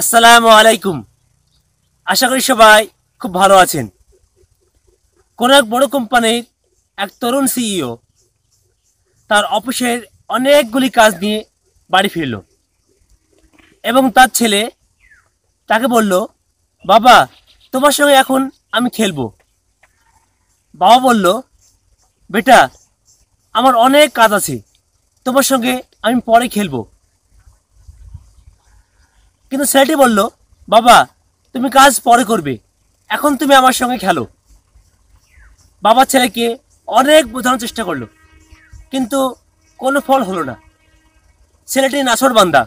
আসসালামু আলাইকুম আশা করি সবাই খুব ভালো আছেন কোন এক বড় কোম্পানির এক তরুণ সিইও e তার অফিসের অনেকগুলি কাজ নিয়ে বাড়ি ফিরল এবং তার ছেলে তাকে বলল বাবা তোমার সঙ্গে এখন আমি খেলব বাবা বলল বেটা আমার অনেক কাজ আছে তোমার সঙ্গে আমি পরে খেলবো কিন্তু ছেলেটি বলল বাবা তুমি কাজ পরে করবে এখন তুমি আমার সঙ্গে খেলো বাবা ছেলেকে অনেক বোঝানোর চেষ্টা করলো কিন্তু কোনো ফল হলো না ছেলেটি নাছর বান্দা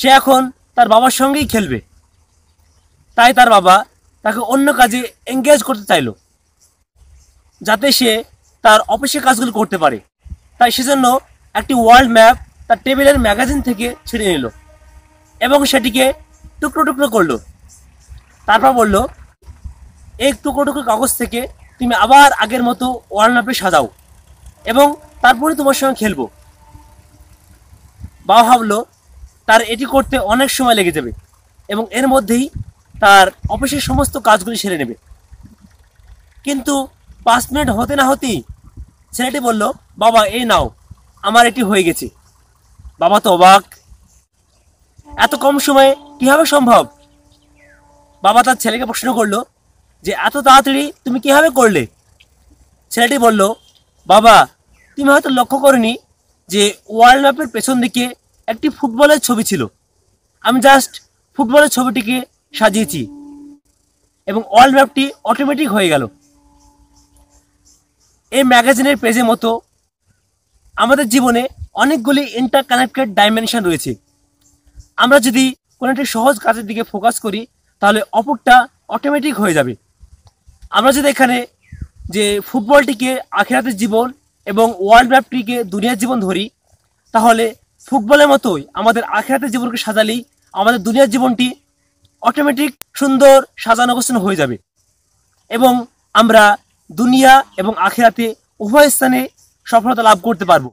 সে এখন তার বাবার সঙ্গেই খেলবে তাই তার বাবা তাকে অন্য কাজে এঙ্গেজ করতে চাইল যাতে সে তার অফিসে কাজগুলো করতে পারে তাই সেজন্য একটি ওয়ার্ল্ড ম্যাপ তার টেবিলের ম্যাগাজিন থেকে ছিঁড়ে নিল এবং সেটিকে টুকরো টুকরো করলো তারপর বলল এই টুকরো টুকরো কাগজ থেকে তুমি আবার আগের মতো ওয়ার্ল্ড আপে সাজাও এবং তারপরে তোমার সঙ্গে খেলবো বা ভাবলো তার এটি করতে অনেক সময় লেগে যাবে এবং এর মধ্যেই তার অফিসের সমস্ত কাজগুলি সেরে নেবে কিন্তু পাঁচ মিনিট হতে না হতেই ছেলেটি বলল বাবা এই নাও আমার এটি হয়ে গেছে বাবা তো অবাক এত কম সময়ে কীভাবে সম্ভব বাবা তার ছেলেকে প্রশ্ন করলো যে এত তাড়াতাড়ি তুমি কিভাবে করলে ছেলেটি বলল বাবা তুমি হয়তো লক্ষ্য করনি যে ওয়ার্ল্ড ম্যাপের পেছন দিকে একটি ফুটবলের ছবি ছিল আমি জাস্ট ফুটবলের ছবিটিকে সাজিয়েছি এবং ওয়ার্ল্ড ম্যাপটি অটোমেটিক হয়ে গেল এই ম্যাগাজিনের পেজের মতো আমাদের জীবনে অনেকগুলি ইন্টার কানেক্টেড ডাইমেনশন রয়েছে আমরা যদি কোনো একটি সহজ কাজের দিকে ফোকাস করি তাহলে অপরটা অটোমেটিক হয়ে যাবে আমরা যদি এখানে যে ফুটবলটিকে আখেরাতের জীবন এবং ওয়ার্ল্ড ম্যাপটিকে দুনিয়ার জীবন ধরি তাহলে ফুটবলের মতোই আমাদের আখেরাতের জীবনকে সাজালেই আমাদের দুনিয়ার জীবনটি অটোমেটিক সুন্দর সাজানো গোছানো হয়ে যাবে এবং আমরা দুনিয়া এবং আখেরাতে উভয় স্থানে সফলতা লাভ করতে পারবো